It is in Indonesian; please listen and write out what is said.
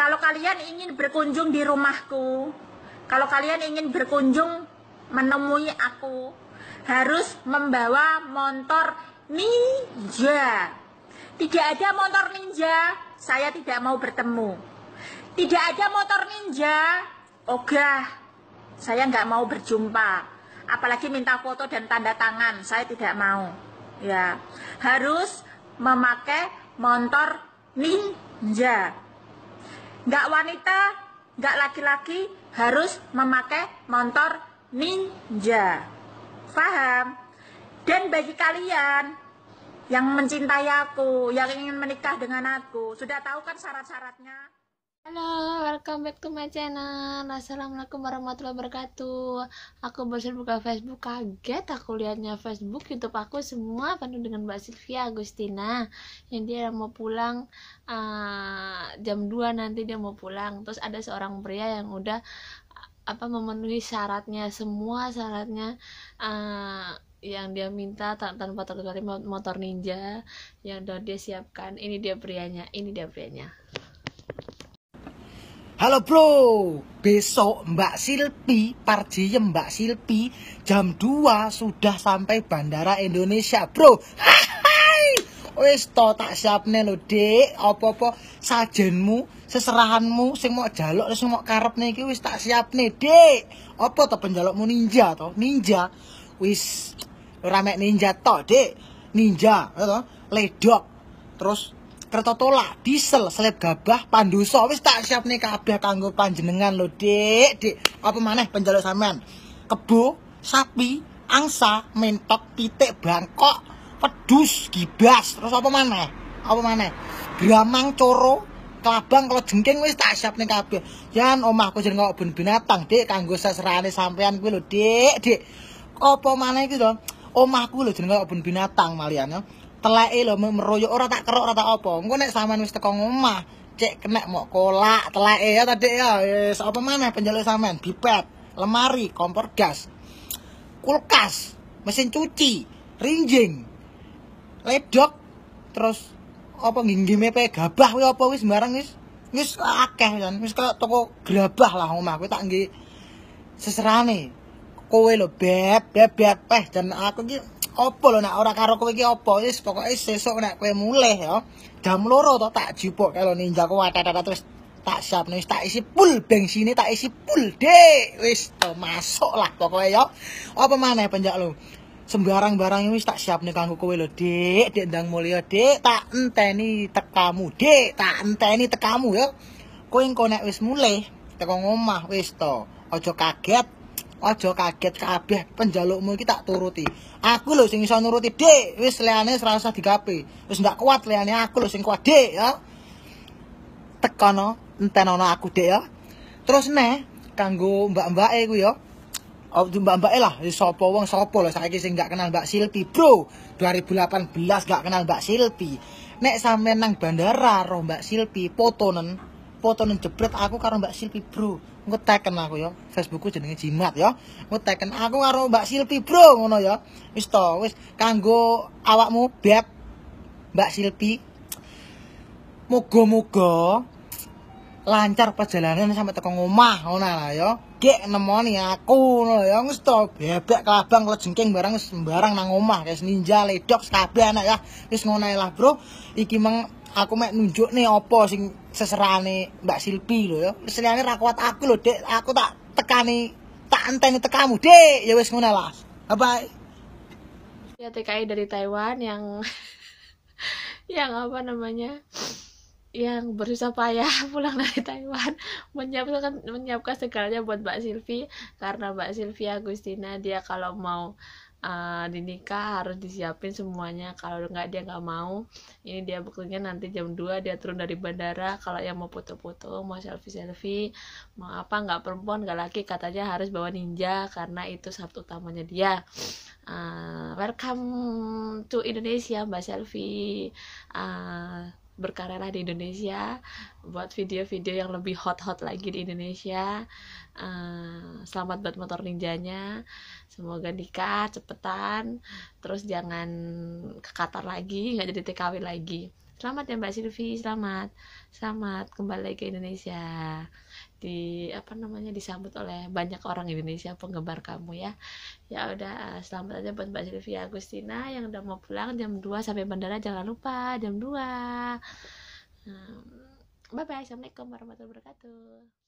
Kalau kalian ingin berkunjung di rumahku, kalau kalian ingin berkunjung menemui aku, harus membawa motor ninja. Tidak ada motor ninja, saya tidak mau bertemu. Tidak ada motor ninja, ogah, saya nggak mau berjumpa. Apalagi minta foto dan tanda tangan, saya tidak mau. Ya, harus memakai motor ninja nggak wanita, nggak laki-laki harus memakai motor ninja. Paham? Dan bagi kalian yang mencintai aku, yang ingin menikah dengan aku, sudah tahu kan syarat-syaratnya? Halo, welcome back to my channel Assalamualaikum warahmatullahi wabarakatuh Aku baru buka Facebook Kaget aku liatnya Facebook, Youtube aku Semua penuh dengan Mbak Sylvia Agustina Yang dia mau pulang uh, jam 2 nanti dia mau pulang terus ada seorang pria yang udah apa memenuhi syaratnya semua syaratnya uh, yang dia minta tanpa terkecuali motor ninja yang udah dia siapkan ini dia prianya ini dia prianya Halo bro, besok Mbak Silpi, Parjiem Mbak Silpi, jam 2 sudah sampai Bandara Indonesia bro. Wis to tak siapne lho, Dik. Apa-apa sajenmu, seserahanmu sing mau jaluk sing mau karepne iki wis tak siapne, Dik. Apa to penjalukmu ninja to? Ninja. Wis ora ninja to, Dik. Ninja, ya to. Ledok. Terus kereta tolak, diesel, seleb gabah, panduso, wis tak siap nih kabeh kanggo panjenengan lho, Dik. Dik, apa maneh penjaluk sampean? Kebo, sapi, angsa, mentok, pitik, bangkok, pedus gibas terus apa mana apa mana gramang coro kelabang kalau jengking wis tak siap nih kabeh yan omahku jeneng kok ben binatang dek, kanggo sasrane sampean gue loh dek dek, apa mana itu lho omahku lho jeneng kok ben binatang malian telai lo meroyok orang tak kerok orang tak apa nek saman wis teko omah cek kena mau kolak telai ya tadi ya wis apa mana penjeluk sampean bipet lemari kompor gas kulkas mesin cuci rinjing ledok terus apa nggih-nggih pe gabah kuwi apa wis barang wis wis akeh kan wis kok toko grabah lah omah kuwi tak nggih seserane kowe lo beb beb beb peh jan aku ki apa lho nak ora karo kowe iki apa wis pokoke sesuk nek kowe muleh, yo. jam loro to tak jupuk kalau ninja ku atat-atat wis tak siap wis, tak isi pul bensinnya, tak isi pul deh, wis to masuk lah pokoknya yo, apa mana ya penjak lo, sembarang barang wis tak siap nih kanggo kowe lo dek dek dang ya dek tak enteni tekamu dek tak enteni tekamu ya kowe yang konek wis mulai teko ngomah wis to ojo kaget ojo kaget kabeh penjalukmu iki tak turuti aku lo sing iso nuruti dek wis leane serasa digape wis ndak kuat leane aku lo sing kuat dek ya teko tekono entenono aku dek ya terus neh kanggo mbak-mbak e ya. Oh, mbak-mbak lah, sapa wong sapa lho saya sing gak kenal Mbak Silpi, Bro. 2018 gak kenal Mbak Silpi. Nek sampe nang bandara ro Mbak Silpi Potonen, Potonen jebret aku karo Mbak Silpi, Bro. Ngeteken aku ya, Facebookku jenenge jimat ya. Ngeteken aku karo Mbak Silpi, Bro, ngono ya. Wis to, wis kanggo awakmu beb Mbak Silpi. Moga-moga lancar perjalanan sampai tekan rumah, ngono lah ya. Gek nemoni aku ngono ya stop, bebek kelabang jengking barang sembarang nang omah guys ninja ledok kabeh anak ya. Wis ngono lah bro. Iki mang aku mek nunjuk nih opo sing seserane Mbak Silpi lho ya. Wis ra kuat aku lho Dek, aku tak tekani tak enteni tekamu Dek. Ya wis ngono lah. Bye bye. Ya TKI dari Taiwan yang yang apa namanya? yang bersusah payah pulang dari Taiwan menyiapkan menyiapkan segalanya buat Mbak Silvi karena Mbak Silvi Agustina dia kalau mau uh, dinikah harus disiapin semuanya kalau nggak dia nggak mau ini dia bukunya nanti jam 2 dia turun dari bandara kalau yang mau foto-foto mau selfie-selfie mau apa nggak perempuan nggak laki katanya harus bawa ninja karena itu satu utamanya dia uh, welcome to Indonesia Mbak Silvi uh, eh, berkarir di Indonesia buat video-video yang lebih hot-hot lagi di Indonesia uh, selamat buat motor ninjanya semoga nikah cepetan terus jangan ke Qatar lagi nggak jadi TKW lagi selamat ya Mbak Silvi selamat selamat kembali ke Indonesia di apa namanya disambut oleh banyak orang Indonesia penggemar kamu ya ya udah eh, selamat aja buat Mbak Silvi Agustina yang udah mau pulang jam 2 sampai bandara jangan lupa jam 2 hmm. bye bye assalamualaikum warahmatullahi wabarakatuh